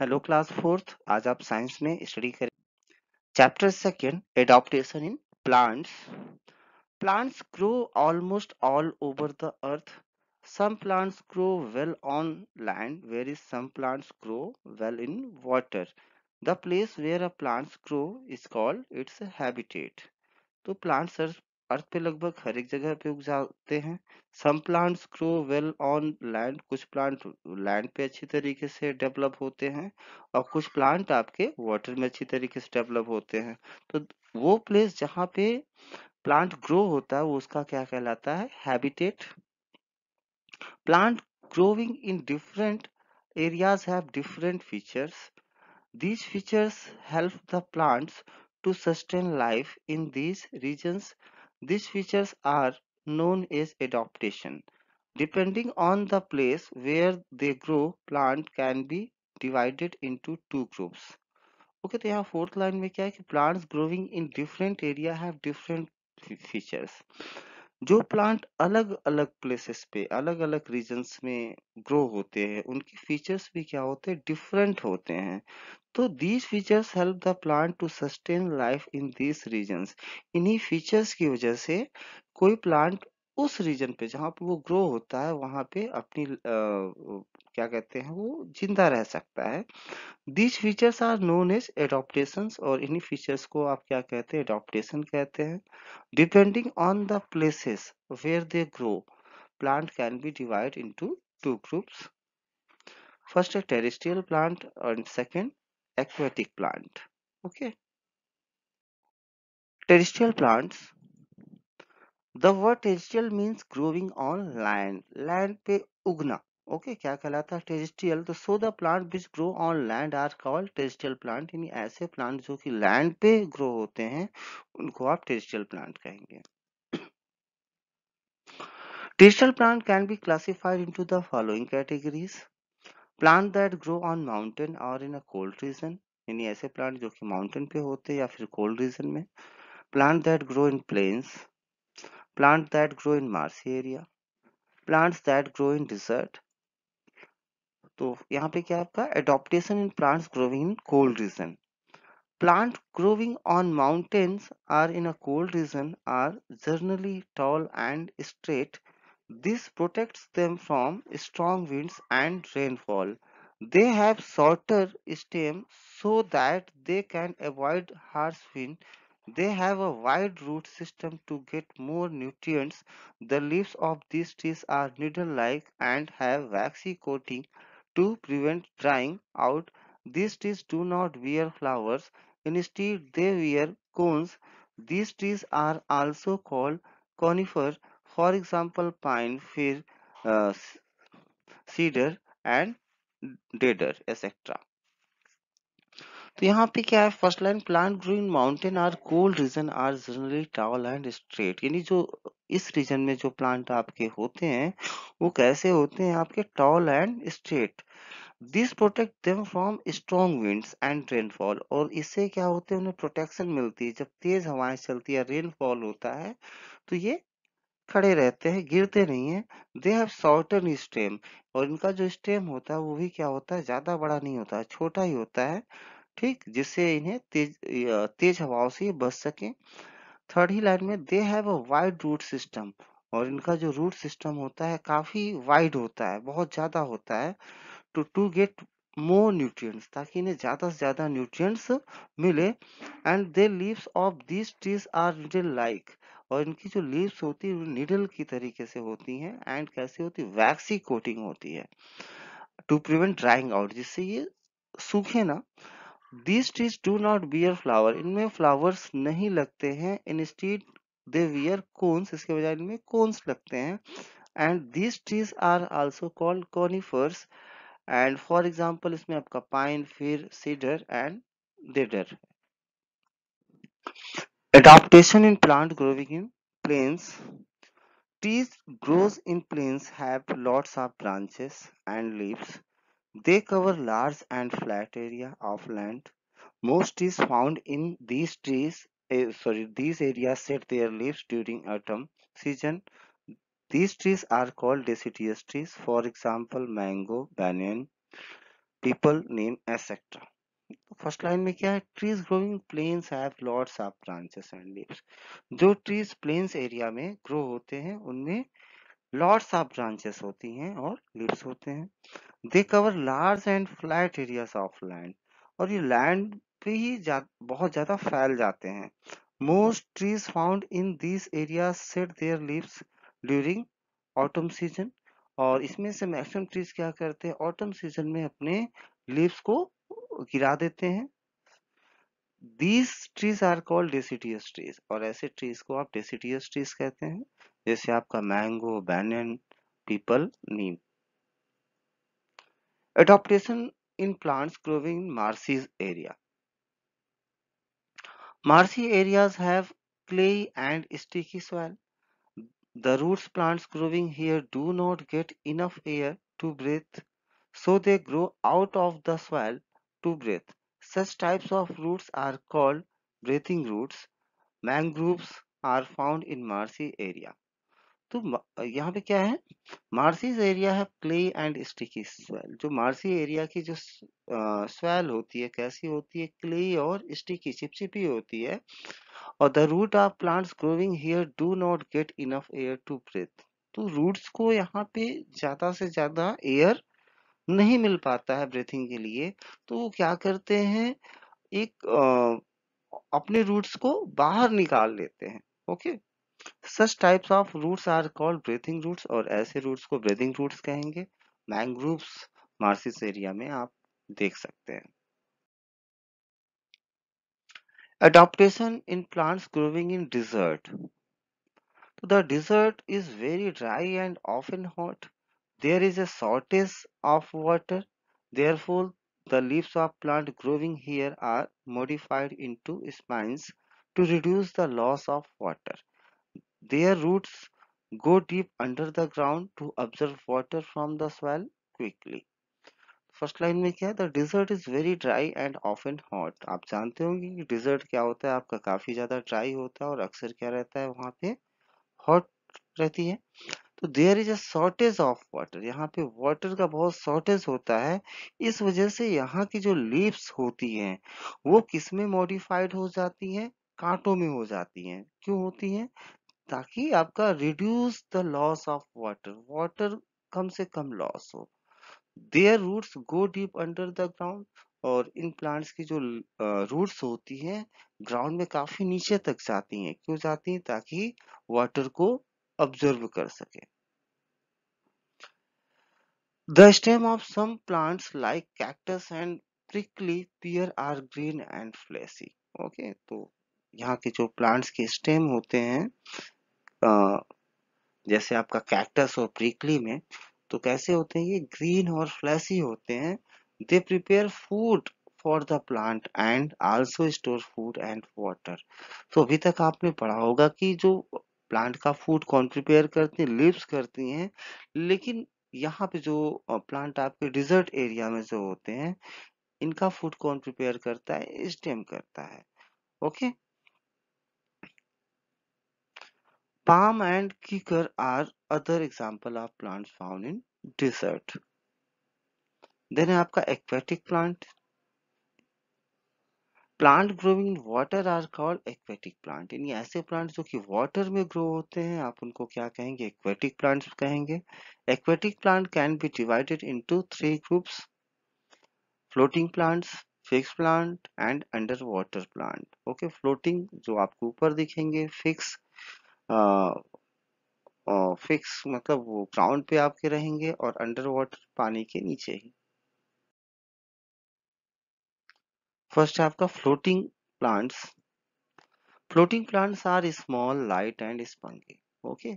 Hello class fourth आज आप science में स्टडी करें chapter second adaptation in plants plants grow almost all over the earth some plants grow well on land whereas some plants grow well in water the place where a plants grow is called its habitat तो plants are earth पे लगभग हर एक जगह पे उग जाते हैं some plants grow well on land कुछ प्लांट लैंड पे अच्छी तरीके से डेवलप होते हैं और कुछ प्लांट आपके वाटर में अच्छी तरीके से डेवलप होते हैं तो वो प्लेस जहाँ पे प्लांट ग्रो होता है वो उसका क्या कहलाता है habitat plant growing in different areas have different features these features help the plants to sustain life in these regions These features are known as adaptation. Depending on the place where they grow, plant can be divided into two groups. Okay, they have fourth line. Mein kya plants growing in different area have different features. जो plant अलग-अलग places पे, अलग-अलग regions में grow होते हैं, उनके features भी क्या होते हैं डिफरेंट होते हैं। तो these features help the plant to sustain life in these regions. इन्हीं फीचर्स की वजह से कोई प्लांट उस रीजन पे जहाँ पे वो ग्रो होता है वहाँ पे अपनी आ, क्या कहते हैं वो जिंदा रह सकता है these features are known as adaptation और इन्हीं फीचर्स को आप क्या कहते हैं एडोप्टेशन कहते हैं depending on the places where they grow plant can be divide in two groups first है terrestrial plant and second aquatic plant okay terrestrial plants the word terrestrial means growing on land land पे उगना okay okay, क्या कहलाता है terrestrial तो so the plant which grow on land are called terrestrial plant यानी ऐसे plant जो कि लैंड पे ग्रो होते हैं उनको आप टेरिस्ट्रियल प्लांट कहेंगे terrestrial plant can be classified into the following categories plant that grow on mountain और इन अ कोल्ड रीजन यानी ऐसे प्लांट जो कि माउंटेन पे होते हैं या फिर कोल्ड रीजन में plant that grow in plains plants that grow in marshy area plants that grow in desert तो यहाँ पे क्या आपका adaptation in plants growing in cold region plant growing on mountains are in a cold region are generally tall and straight this protects them from strong winds and rainfall they have shorter stem so that they can avoid harsh wind they have a wide root system to get more nutrients. The leaves of these trees are needle-like and have waxy coating to prevent drying out. These trees do not wear flowers. Instead, they wear cones. These trees are also called conifer. For example, pine, fir, uh, cedar and dader, etc. तो यहाँ पे क्या है first line plant growing mountain or cold region are generally tall and straight यानी जो इस reason में जो प्लांट आपके होते हैं वो कैसे होते हैं आपके tall and straight this protect them from strong winds and rainfall और इससे क्या होते हैं उन्हें प्रोटेक्शन मिलती है जब तेज हवाएं चलती है रेनफॉल होता है तो ये खड़े रहते हैं गिरते नहीं है दे हैव शॉर्टन स्टेम और इनका जो स्टेम होता है वो भी क्या होता है ज्यादा बड़ा नहीं होता है छोटा ही होता है ठीक जिससे इन्हें तेज तेज हवाओं से बच सके थर्ड ही लाइन में they have a wide root system और इनका जो रूट सिस्टम होता है काफी वाइड होता है बहुत ज्यादा होता है to to get more nutrients ताकि इन्हें ज्यादा से ज्यादा न्यूट्रिएंट्स मिले and the leaves of this trees are needle like और इनकी जो लीव्स होती है निडल की तरीके से होती हैं एंड कैसे होती है वैक्सी कोटिंग होती है टू प्रिवेंट ड्राइंग आउट जिससे ये सूखे ना these trees do not bear flower इनमें फ्लावर्स नहीं लगते हैं इंस्टीड दे वियर कोन्स इसके बजाय इनमें कोन्स लगते हैं and these trees are also called conifers and for example इसमें आपका पाइन फिर cedar and deodar adaptation in plant growing in plains trees grows in plains have lots of branches and leaves They cover large and flat area of land. Most is found in these trees. Uh, sorry, these areas shed their leaves during autumn season. These trees are called deciduous trees. For example, mango, banyan, people name etc. First line में क्या है trees growing plains have lots of branches and leaves जो trees plains area में grow होते हैं उनमें lots of branches होती हैं और लीव्स होते हैं they cover large and flat areas of land और ये लैंड पे ही जा, बहुत ज्यादा फैल जाते हैं most trees found in this area shed their leaves during autumn season और इसमें से मैक्सिमम ट्रीज क्या करते हैं ऑटम सीजन में अपने लीव्स को गिरा देते हैं these trees are called deciduous trees और ऐसे ट्रीज को आप डेसिटियस ट्रीज कहते हैं जैसे आपका mango banyan peepal neem Adaptation in plants growing in marshy area. Marshy areas have clay and sticky soil. The roots plants growing here do not get enough air to breathe, so they grow out of the soil to breathe. Such types of roots are called breathing roots. Mangroves are found in marshy area. तो यहाँ पे क्या है marshy area है clay and sticky soil जो marshy area की जो swell होती है कैसी होती है क्ले और स्टिकी चिपचिपी होती है और the root of plants growing here do not get enough air to breathe तो रूट्स को यहाँ पे ज्यादा से ज्यादा एयर नहीं मिल पाता है ब्रीथिंग के लिए तो वो क्या करते हैं एक आ, अपने रूट्स को बाहर निकाल लेते हैं okay Such types of roots are called breathing roots, और ऐसे roots को breathing roots कहेंगे mangroves मार्सिस area में आप देख सकते हैं adaptation in plants growing in desert so the desert is very dry and often hot there is a shortage of water therefore the leaves of plant growing here are modified into spines to reduce the loss of water Their roots go deep under the ground to absorb water from the soil quickly. First line में क्या है the desert is very dry and off and hot आप जानते होंगे कि dessert क्या होता है आपका काफी ज्यादा ड्राई होता है और अक्सर क्या रहता है वहां पे हॉट रहती है तो there is a shortage of water यहाँ पे वाटर का बहुत शॉर्टेज होता है इस वजह से यहाँ की जो लीव्स होती हैं वो किस में मॉडिफाइड हो जाती हैं कांटों में हो जाती हैं क्यों होती हैं ताकि आपका reduce the loss of water water कम से कम लॉस हो their roots go deep under the ground और इन प्लांट्स की जो रूट्स होती हैं ग्राउंड में काफी नीचे तक जाती हैं क्यों जाती हैं ताकि वाटर को ऑब्जर्व कर सके the stem of some plants like cactus and prickly pear are green and fleshy okay तो यहाँ के जो प्लांट्स के स्टेम होते हैं जैसे आपका कैक्टस और प्रिकली में तो कैसे होते हैं ये ग्रीन और फ्लैसी होते हैं they prepare food for the plant and also store food and water तो अभी तक आपने पढ़ा होगा कि जो प्लांट का फूड कौन प्रिपेयर करती हैं लिप्स करती हैं लेकिन यहाँ पे जो प्लांट आपके डिजर्ट एरिया में जो होते हैं इनका फूड कौन प्रिपेयर करता है स्टेम करता है okay Palm and kicker are other example of plants found in desert. Then है आपका aquatic plant plant water are called aquatic plant यानी ऐसे प्लांट जो कि वाटर में ग्रो होते हैं आप उनको क्या कहेंगे एक्वेटिक प्लांट्स कहेंगे aquatic plant can be divided into three groups floating plants fix plant and under water plant okay floating जो आपको ऊपर दिखेंगे फिक्स फिक्स मतलब वो ग्राउंड पे आपके रहेंगे और अंडर वाटर पानी के नीचे ही फर्स्ट है आपका floating plants floating plants are small light and spongy okay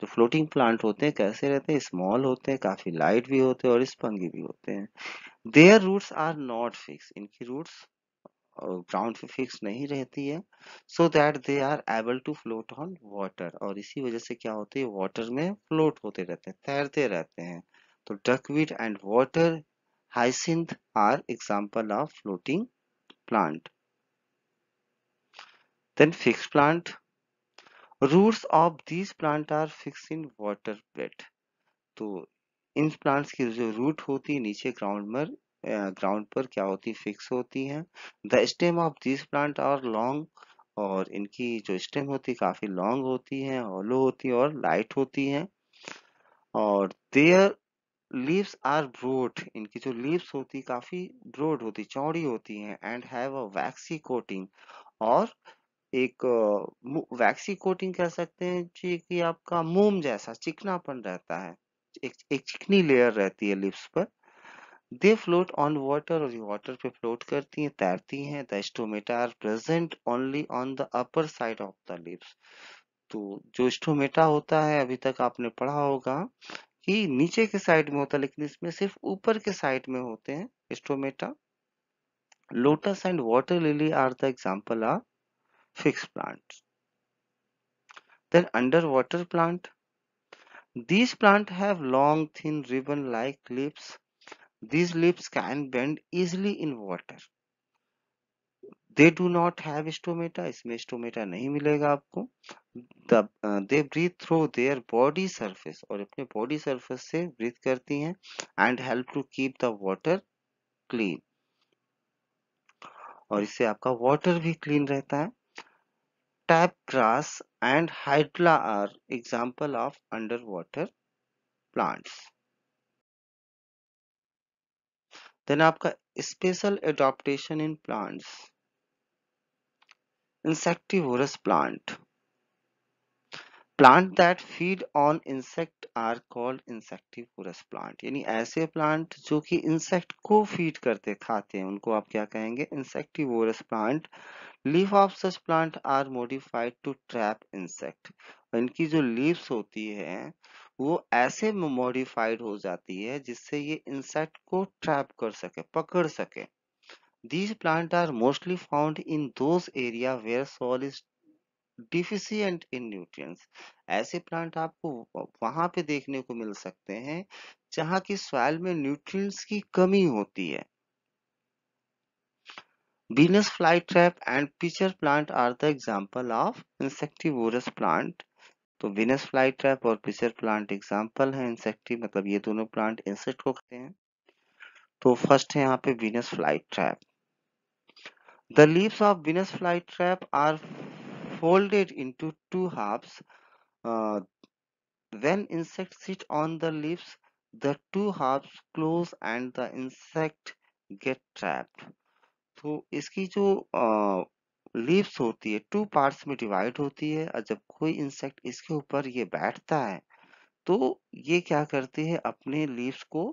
जो फ्लोटिंग प्लांट होते हैं कैसे रहते हैं स्मॉल होते हैं काफी लाइट भी होते हैं और स्पंगी भी होते हैं their roots are not fix इनकी रूट्स ग्राउंड पे फिक्स नहीं रहती है so that they are able to float on water और इसी वजह से क्या होते हैं वाटर में फ्लोट होते रहते हैं तैरते रहते हैं तो duckweed and water hyacinth are example of floating plant then fix plant roots of this plant are fix in water bed तो इन प्लांट्स की जो रूट होती है नीचे ग्राउंड में ग्राउंड पर क्या होती फिक्स होती हैं the stem of this plant are long और इनकी जो स्टेम होती है काफ़ी लॉन्ग होती है ओलो होती है और लाइट होती है और देयर लीव्स आर ब्रोड इनकी जो लीव्स होती काफ़ी ब्रोड होती चौड़ी होती हैं and have a waxy coating और एक वैक्सी कोटिंग कह सकते हैं जी कि आपका मोम जैसा चिकनापन रहता है एक एक चिकनी लेयर रहती है लिप्स पर दे फ्लोट ऑन वाटर और ये वाटर पे फ्लोट करती हैं तैरती हैं the stomata are present only on the upper side of the lips तो जो स्टोमेटा होता है अभी तक आपने पढ़ा होगा कि नीचे के साइड में होता है लेकिन इसमें सिर्फ ऊपर के साइड में होते हैं stomata lotus and water lily are the example are fix plant then under water plant these plant have long thin ribbon like lips These lips can bend easily in water. They do not have stomata इसमें stomata नहीं मिलेगा आपको they breathe through their body surface और अपने body surface से breathe करती हैं and help to keep the water clean और इससे आपका वाटर भी क्लीन रहता है tape grass and hydrilla are example of under water plants then आपका special adaptation in plants insectivorous plant plant that feed on insect are called insectivorous plant यानी ऐसे plant जो कि इंसेक्ट को फीड करते खाते हैं उनको आप क्या कहेंगे insectivorous plant leaf of such plant are modified to trap insect इनकी जो लीव्स होती है वो ऐसे मॉडिफाइड हो जाती है जिससे ये इंसेक्ट को ट्रैप कर सके पकड़ सके these plant are mostly found in the area where soil is deficient in nutrient ऐसे प्लांट आपको वहां पे देखने को मिल सकते हैं जहां की सॉइल में न्यूट्रिय की कमी होती है Venus fly trap and pitcher plant are the example of insectivorous plant तो विनस फ्लाई ट्रैप और पिसर प्लांट एग्जाम्पल है इंसेक्टिव मतलब ये दोनों प्लांट इंसेक्ट को खाते हैं तो फर्स्ट है यहाँ पे Venus fly trap the leaves of Venus fly trap are folded in two halves. Uh, when insects sit on the leaves, the two halves close and the insect get trapped. तो इसकी जो uh, leaves होती है two parts में divide होती है और जब कोई इंसेक्ट इसके ऊपर ये बैठता है तो ये क्या करती है अपने लीव्स को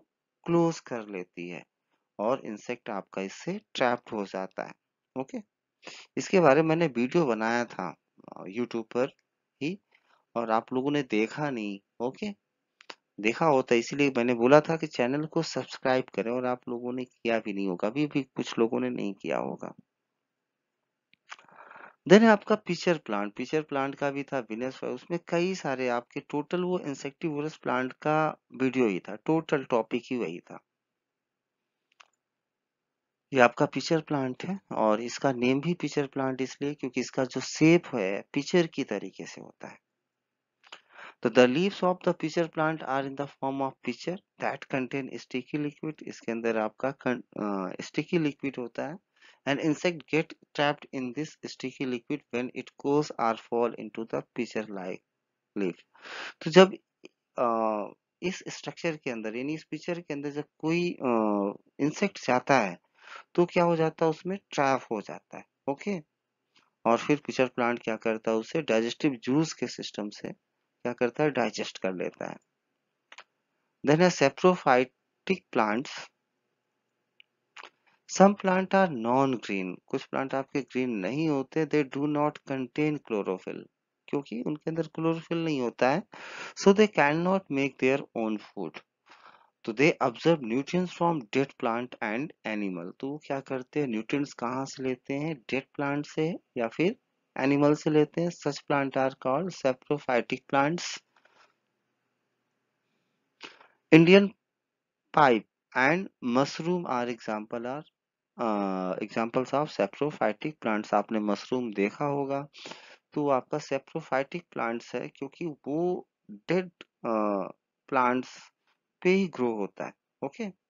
क्लोज कर लेती है और इंसेक्ट आपका इससे ट्रैप्ड हो जाता है ओके इसके बारे में मैंने वीडियो बनाया था यूट्यूब पर ही और आप लोगों ने देखा नहीं ओके देखा होता इसलिए मैंने बोला था कि चैनल को सब्सक्राइब करें और आप लोगों ने किया भी नहीं होगा अभी भी कुछ लोगों ने नहीं किया होगा देन है आपका पिचर प्लांट पिचर प्लांट का भी था विनस उसमें कई सारे आपके टोटल वो इंसेक्टिवरस प्लांट का वीडियो ही था टोटल टॉपिक ही वही था ये आपका पिचर प्लांट है और इसका नेम भी पिचर प्लांट इसलिए क्योंकि इसका जो सेप है पिचर की तरीके से होता है तो the leaves of the pitcher plant are in the form of pitcher that contain sticky liquid इसके अंदर आपका स्टिकी लिक्विड होता है An insect get trapped in this sticky liquid when it goes or fall into the pitcher like leaf. तो जब आ, इस structure के अंदर यानी इस पिक्चर के अंदर जब कोई इंसेक्ट जाता है तो क्या हो जाता है उसमें ट्रैप हो जाता है ओके और फिर पिक्चर प्लांट क्या करता है उसे डाइजेस्टिव जूस के सिस्टम से क्या करता है डाइजेस्ट कर लेता है then saprophytic plants some plant are non green कुछ प्लांट आपके ग्रीन नहीं होते they do not contain chlorophyll क्योंकि उनके अंदर क्लोरोफिल नहीं होता है so they can not make their own food तो they observe nutrients from dead plant and animal तो वो क्या करते हैं न्यूट्रिएंट्स कहाँ से लेते हैं डेड प्लांट से या फिर एनिमल से लेते हैं such plant are called saprophytic plants Indian pipe and mushroom are example are examples of saprophytic plants आपने मशरूम देखा होगा तो आपका सेप्रोफाइटिक प्लांट्स है क्योंकि वो डेड प्लांट्स पे ही ग्रो होता है ओके